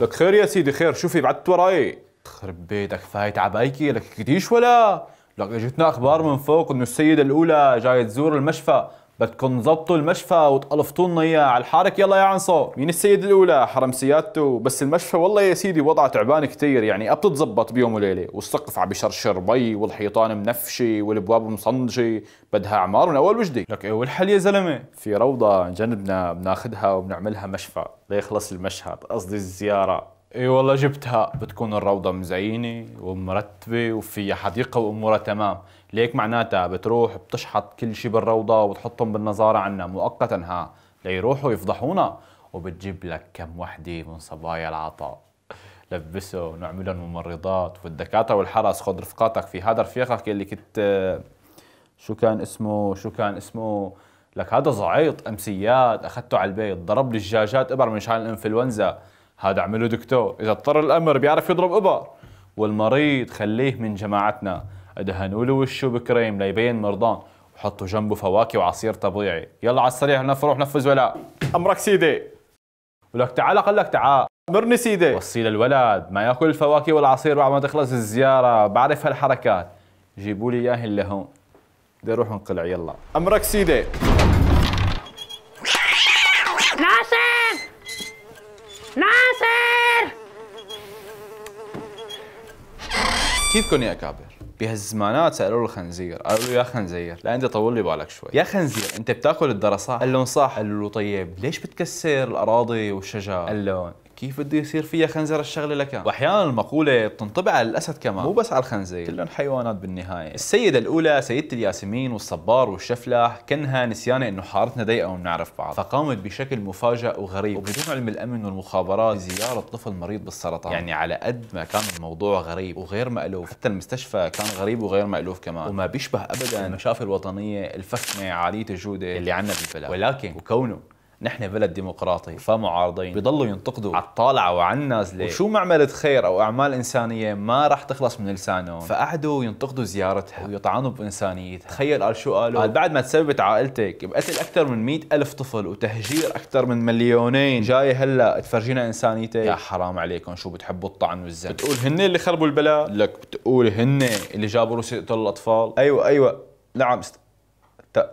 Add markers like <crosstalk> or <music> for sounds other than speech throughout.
لك خير يا سيدي خير شوفي بعدت وراي خرب بيتك فايت عبايكي لك كديش ولا لك اجتنا اخبار من فوق انه السيده الاولى جاي تزور المشفى بدكم تظبطوا المشفى وتقلفتوا لنا اياه على الحارك يلا يا عنصر مين السيد الاولى حرم سيادته بس المشفى والله يا سيدي وضعه تعبان كثير يعني ابتتظبط بيوم وليله والسقف عم بشرشر بي والحيطان منفشه والابواب مصنجه بدها اعمار من اول وجدي لك ايه والحل يا زلمه في روضه جنبنا بناخذها وبنعملها مشفى ليخلص المشهد قصدي الزياره اي والله جبتها بتكون الروضة مزينة ومرتبة وفيها حديقة وامورها تمام ليك معناتها بتروح بتشحط كل شيء بالروضه وبتحطهم بالنظاره عنا مؤقتا ها ليروحوا يفضحونا وبتجيب لك كم وحده من صبايا العطاء لبسه لهم ممرضات والدكاتره والحرس خذ رفقاتك في هذا رفيقك اللي كنت شو كان اسمه شو كان اسمه لك هذا زعيط امسيات اخذته على البيت ضرب لي الجاجات ابر من شان الانفلونزا هذا عمله دكتور اذا اضطر الامر بيعرف يضرب ابر والمريض خليه من جماعتنا ادهنوا له وشه بكريم ليبين مرضان وحطوا جنبه فواكه وعصير طبيعي يلا على السريع نفر روح نفذ ولا امرك سيدي ولك تعال قال لك تعال مرني سيدي وصي للولد ما ياكل الفواكه والعصير بعد ما تخلص الزياره بعرف هالحركات جيبوا لي اياه لهون بدي اروح انقلع يلا امرك سيدي ناصر ناصر كيفكم يا اكابر بهالزمانات سالوا له خنزير قالوا له يا خنزير لا انت طول لي بالك شوي يا خنزير انت بتاكل الدرصه قال لهم صح قالوا له طيب ليش بتكسر الاراضي والشجر قال لهم كيف بده يصير فيها خنزر الشغله لك واحيانا المقوله بتنطبع على الاسد كمان مو بس على الخنزير كلهم حيوانات بالنهايه السيده الاولى سيده الياسمين والصبار والشفلاح كانها نسيانه انه حارتنا ضيقه ومنعرف بعض فقامت بشكل مفاجئ وغريب وبدون علم الامن والمخابرات بزياره طفل مريض بالسرطان يعني على قد ما كان الموضوع غريب وغير مألوف حتى المستشفى كان غريب وغير مألوف كمان وما بيشبه ابدا المشافي الوطنيه الفخمه عاليه الجوده اللي عندنا بالبلد ولكن وكونه نحن بلد ديمقراطي فمعارضين بيضلوا ينتقدوا على الطالعه وعلى النازله وشو عملت خير او اعمال انسانيه ما راح تخلص من لسانهم فقعدوا ينتقدوا زيارتها ويطعنوا بانسانيتها تخيل قال شو قالوا قال بعد ما تسببت عائلتك بقتل اكثر من 100 ألف طفل وتهجير اكثر من مليونين جاي هلا تفرجينا انسانيتك يا حرام عليكم شو بتحبوا الطعن والزن بتقول هن اللي خربوا البلد لك بتقول هن اللي جابوا روسيا يقتلوا الاطفال ايوه ايوه نعم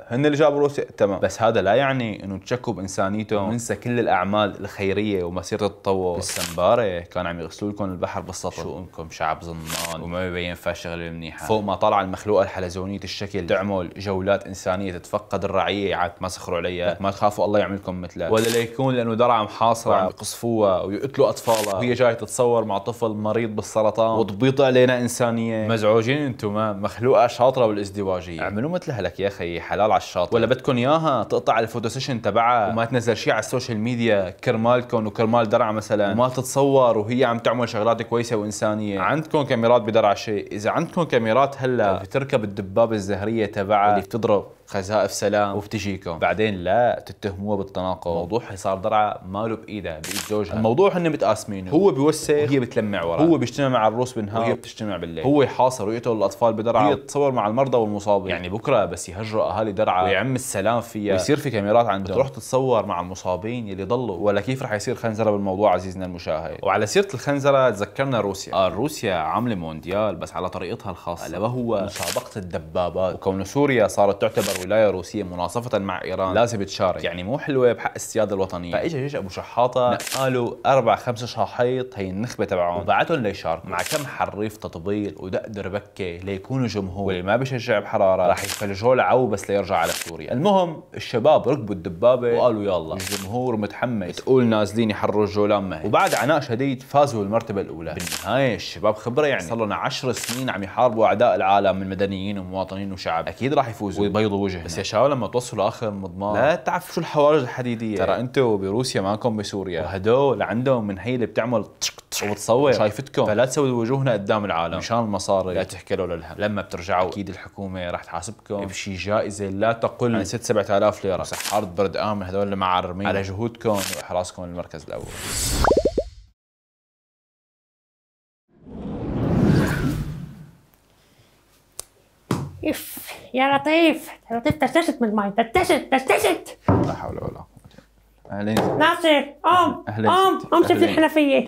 هن اللي جابوا روسيا تمام بس هذا لا يعني انه تشكوا بانسانيته آه. وننسى كل الاعمال الخيريه ومسيره التطور السنباره كان عم يغسلوا لكم البحر بالسطح شو انكم شعب ظنان وما ببين فيها شغله منيحه فوق ما طلع المخلوقه الحلزونيه الشكل تعمل جولات انسانيه تتفقد الرعيه عاد ما سخروا عليها ما تخافوا الله يعملكم مثلها ولا ليكون لانه درعا محاصره يقصفوها ويقتلوا اطفالها وهي جاي تتصور مع طفل مريض بالسرطان وتبيض علينا انسانيه مزعوجين انتم مخلوقه شاطره بالازدواجيه اعملوا مثل هلك يا خي حلال على الشاطئ ولا بدكم اياها تقطع الفوتو سيشن تبعها وما تنزل شيء على السوشيال ميديا كرمالكم وكرمال درعا مثلا وما تتصور وهي عم تعمل شغلات كويسه وانسانيه عندكم كاميرات بدرعا شيء اذا عندكم كاميرات هلا بتركب الدبابه الزهريه تبعها اللي بتضرب خزائف سلام وبتجيكم بعدين لا تتهموها بالتناقض موضوع حصار درعا ماله بايدها بايد زوجها الموضوع هن متقاسمينه هو بيوسخ وهي بتلمع وراه هو بيجتمع مع الروس بالنهار وهي بتجتمع بالليل هو يحاصر ويقتل الاطفال بدرعا هي تصور مع المرضى والمصابين يعني بكره بس يهجروا اهالي درعا ويعم السلام فيها ويصير في كاميرات عندهم بتروح تتصور مع المصابين يلي ضلوا ولا كيف رح يصير خنزره بالموضوع عزيزنا المشاهد وعلى سيره الخنزره تذكرنا روسيا آه روسيا عامله مونديال بس على طريقتها الخاصه الا وهو مسابقه الدبابات وكون سوريا صارت تعتبر ولايه روسيه مناصفه مع ايران لازم تشارك يعني مو حلوه بحق السياده الوطنيه فاجى جيش ابو شحاطه قالوا اربع خمسة شحيط هي النخبه تبعهم وبعتهم ليشاركوا مع كم حريف تطبيل ودق دربكه ليكونوا جمهور واللي ما بشجع بحراره راح يفلجوا له عو بس ليرجع على سوريا المهم الشباب ركبوا الدبابه وقالوا يلا الجمهور متحمس تقول نازلين يحروا الجولان مهي. وبعد عناء شديد فازوا بالمرتبه الاولى بالنهايه الشباب خبره يعني صار لنا 10 سنين عم يحاربوا اعداء العالم من مدنيين ومواطنين وشعب اكيد راح يفوزوا ويبيضوا موجه بس يا شباب لما توصلوا لاخر المضمار لا تعرف شو الحواجز الحديديه ترى انتوا بروسيا معكم بسوريا وهدول عندهم من هي اللي بتعمل وبتصور شايفتكم فلا تسوي وجوهنا قدام العالم مشان المصاري لا تحكلوا للهم لما بترجعوا اكيد الحكومه راح تحاسبكم بشي جائزه لا تقل عن 6 7000 ليره ارض برد امن هذول اللي على جهودكم واحراسكم للمركز الاول يا لطيف يا لطيف تشتشت من المي تشتشت تشتشت لا حول ولا قوه اهلين ناصر قوم قوم قوم شوف الحنفيه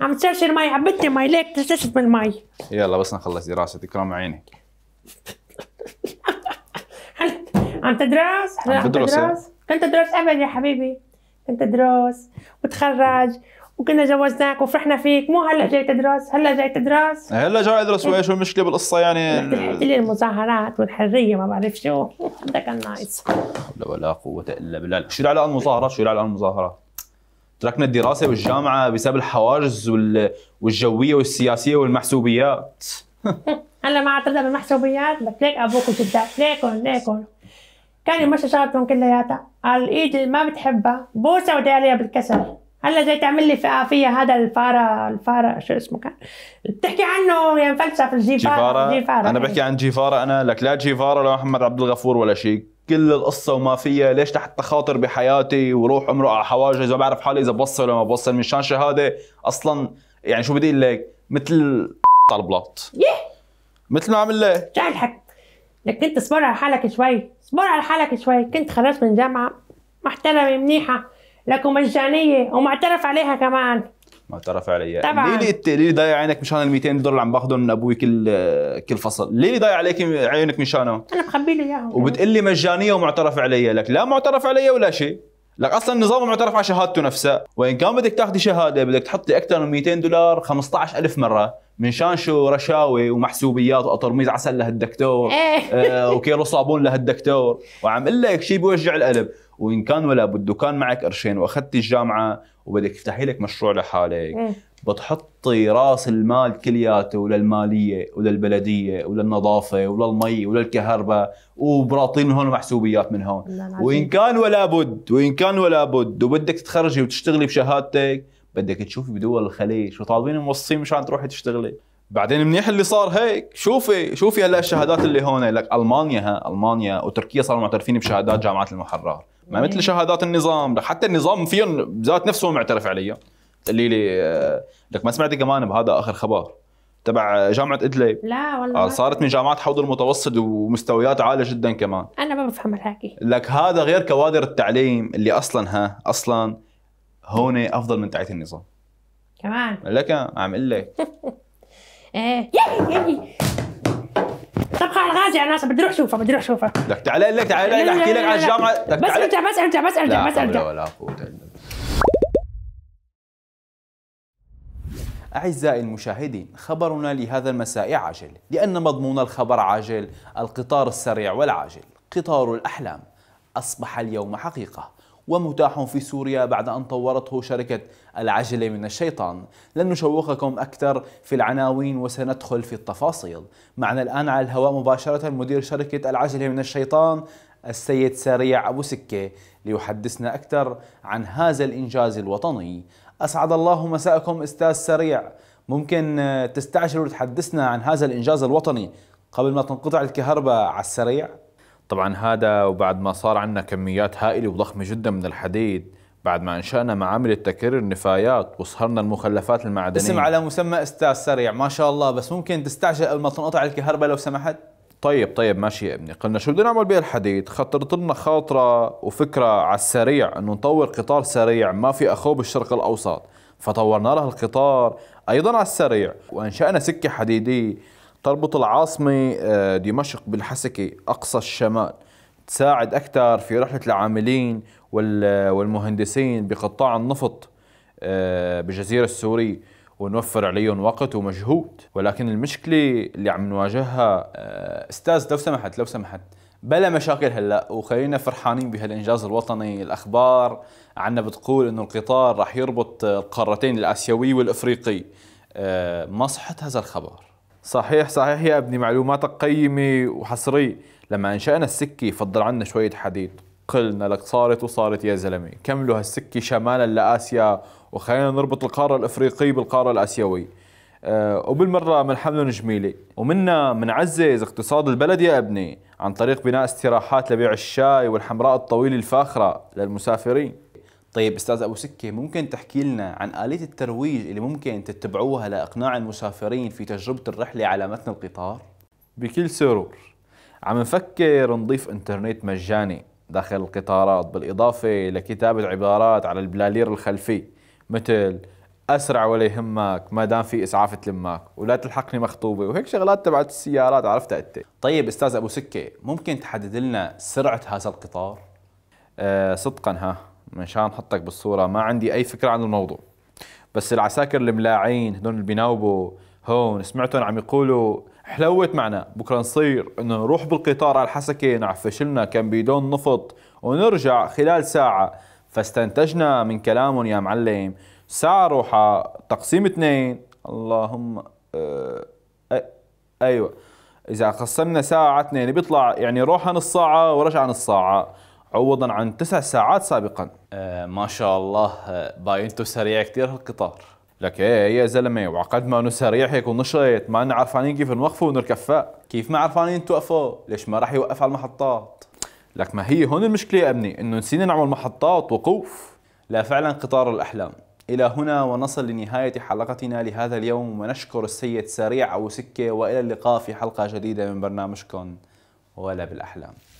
عم تشرشر مي عبتني مي ليك تشتشت من المي يلا بس نخلص دراستي كرام عينك <laughs> عم تدرس؟ عم تدرس؟ إيه. كنت ادرس ابد يا حبيبي كنت ادرس وتخرج وكنا جوزناك وفرحنا فيك مو هلا جاي تدرس هلا جاي تدرس هلا جاي ادرس إيه. وايش المشكله بالقصه يعني تحكي لي المظاهرات والحريه ما بعرف شو هذا كان ناقص لا ولا قوه الا بالله شو العلاقه المظاهرات شو العلاقه المظاهرات تركنا الدراسه والجامعه بسبب الحواجز والجويه والسياسيه والمحسوبيات <laughs> هلا ما عاد بالمحسوبيات بس ليك ابوك وجدك ليكن ليكن كان يمشي شغلتهم كلياتها قال الايد اللي ما بتحبها بوسه وداريها بالكسر هلا جاي تعمل لي فئه فيها هذا الفاره الفاره شو اسمه كان بتحكي عنه يعني مفلسف الجيفارا جيفارا, جيفارا انا بحكي عن جيفارا انا لك لا جيفارا ولا محمد عبد الغفور ولا شيء كل القصه وما فيها ليش تحت خاطر بحياتي وروح امرق على حواجز ما بعرف حالي اذا بوصل ولا ما بوصل شان شهاده اصلا يعني شو بدي اقول لك مثل <laughs> على البلاط يه مثل ما عمل لك شو حك لك كنت اصبر على حالك شوي اصبر على حالك شوي كنت خلصت من جامعه محترمه منيحه لكم مجانيه ومعترف عليها كمان معترف عليها طبعا ليه ليه ليه عينك مشان ال 200 دولار اللي عم باخذهم من ابوي كل كل فصل ليه ضايع عليك عينك مشانه انا مخبي لي اياهم وبتقول لي مجانيه ومعترف عليها لك لا معترف عليها ولا شيء لك اصلا النظام معترف على شهادته نفسها وان كان بدك تاخذي شهاده بدك تحطي اكثر من 200 دولار 15000 مره من شان شو رشاوي ومحسوبيات وقطرميز عسل لهالدكتور إيه. آه وكيلو صابون لهالدكتور وعم اقول لك شيء بوجع القلب وان كان ولا بده كان معك قرشين واخذت الجامعه وبدك تفتحي لك مشروع لحالك إيه. بتحطي راس المال كلياته وللماليه وللبلديه وللنظافه وللمي وللكهرباء وبراطين هون ومحسوبيات من هون وان كان ولا بد وان كان ولا بد وبدك تتخرجي وتشتغلي بشهادتك بدك تشوفي بدول الخليج شو طالبين موصين مشان تروحي تشتغلي بعدين منيح اللي صار هيك شوفي شوفي هلا الشهادات اللي هون لك المانيا ها المانيا وتركيا صاروا معترفين بشهادات جامعات المحرر ما مثل شهادات النظام لك حتى النظام فيهم بذات نفسه معترف عليها تقولي لي آه، لك ما سمعتي كمان بهذا اخر خبر تبع جامعه ادلب لا والله صارت من جامعات حوض المتوسط ومستويات عاليه جدا كمان انا ما بفهم الحكي لك هذا غير كوادر التعليم اللي اصلا ها اصلا هون افضل من تاعت النظام كمان لك عم اقول لك <laughs> ايه طبخة على الغاز يا ناس بدي اروح اشوفها بدي اروح اشوفها بدك تعال اقول لك تعال اقول لك احكي لك على الجامعه بس ارجع بس ارجع بس ارجع بس ارجع لا أعزائي المشاهدين خبرنا لهذا المساء عاجل لأن مضمون الخبر عاجل القطار السريع والعاجل قطار الأحلام أصبح اليوم حقيقة ومتاح في سوريا بعد أن طورته شركة العجلة من الشيطان لن نشوقكم أكثر في العناوين وسندخل في التفاصيل معنا الآن على الهواء مباشرة مدير شركة العجلة من الشيطان السيد سريع أبو سكة ليحدثنا أكثر عن هذا الإنجاز الوطني أسعد الله مساءكم أستاذ سريع ممكن آه، تستعجل وتحدثنا عن هذا الإنجاز الوطني قبل ما تنقطع الكهرباء على السريع طبعا هذا وبعد ما صار عندنا كميات هائله وضخمه جدا من الحديد بعد ما انشانا معامل التكرير النفايات وصهرنا المخلفات المعدنيه اسم على مسمى استاذ سريع ما شاء الله بس ممكن تستعجل قبل ما تنقطع الكهرباء لو سمحت طيب طيب ماشي يا ابني قلنا شو بدنا نعمل بالحديد خطرت لنا خاطره وفكره على السريع انه نطور قطار سريع ما في اخوه بالشرق الاوسط فطورنا له القطار ايضا على السريع وانشانا سكه حديديه تربط العاصمة آه، دمشق بالحسكة أقصى الشمال تساعد أكثر في رحلة العاملين والمهندسين بقطاع النفط آه، بالجزيرة السورية ونوفر عليهم وقت ومجهود ولكن المشكلة اللي عم نواجهها آه، أستاذ لو سمحت لو سمحت بلا مشاكل هلا وخلينا فرحانين بهالانجاز الوطني الاخبار عنا بتقول انه القطار راح يربط القارتين الاسيوي والافريقي ما صحه هذا الخبر صحيح صحيح يا ابني معلوماتك قيمة وحصرية لما انشأنا السكة فضل عنا شوية حديد قلنا لك صارت وصارت يا زلمة كملوا هالسكة شمالا لآسيا وخلينا نربط القارة الأفريقية بالقارة الآسيوية أه وبالمرة منحملهم جميلة ومنا منعزز اقتصاد البلد يا ابني عن طريق بناء استراحات لبيع الشاي والحمراء الطويلة الفاخرة للمسافرين طيب استاذ ابو سكه ممكن تحكي لنا عن اليه الترويج اللي ممكن تتبعوها لاقناع المسافرين في تجربه الرحله على متن القطار؟ بكل سرور عم نفكر نضيف انترنت مجاني داخل القطارات بالاضافه لكتابه عبارات على البلالير الخلفي مثل اسرع ولا يهمك ما دام في اسعاف تلمك ولا تلحقني مخطوبه وهيك شغلات تبعت السيارات عرفتها انت طيب استاذ ابو سكه ممكن تحدد لنا سرعه هذا القطار؟ أه صدقا ها مشان حطك بالصورة ما عندي أي فكرة عن الموضوع بس العساكر الملاعين هدول اللي بيناوبوا هون سمعتهم عم يقولوا حلوت معنا بكره نصير انه نروح بالقطار على الحسكه نعفش لنا كم بيدون نفط ونرجع خلال ساعه فاستنتجنا من كلامهم يا معلم ساعه روحة تقسيم اثنين اللهم اه ايوه اذا قسمنا ساعه اثنين بيطلع يعني روحة نص ساعه ورجع نص ساعه عوضا عن تسع ساعات سابقا آه، ما شاء الله آه، باينته سريع كثير هالقطار لك إيه،, ايه يا زلمه وعقد ما انه سريع هيك ونشيط ما انه عرفانين كيف نوقفه ونركفاء كيف ما عرفانين توقفه ليش ما راح يوقف على المحطات لك ما هي هون المشكله يا ابني انه نسينا نعمل محطات وقوف لا فعلا قطار الاحلام إلى هنا ونصل لنهاية حلقتنا لهذا اليوم ونشكر السيد سريع أبو سكة وإلى اللقاء في حلقة جديدة من برنامجكم ولا بالأحلام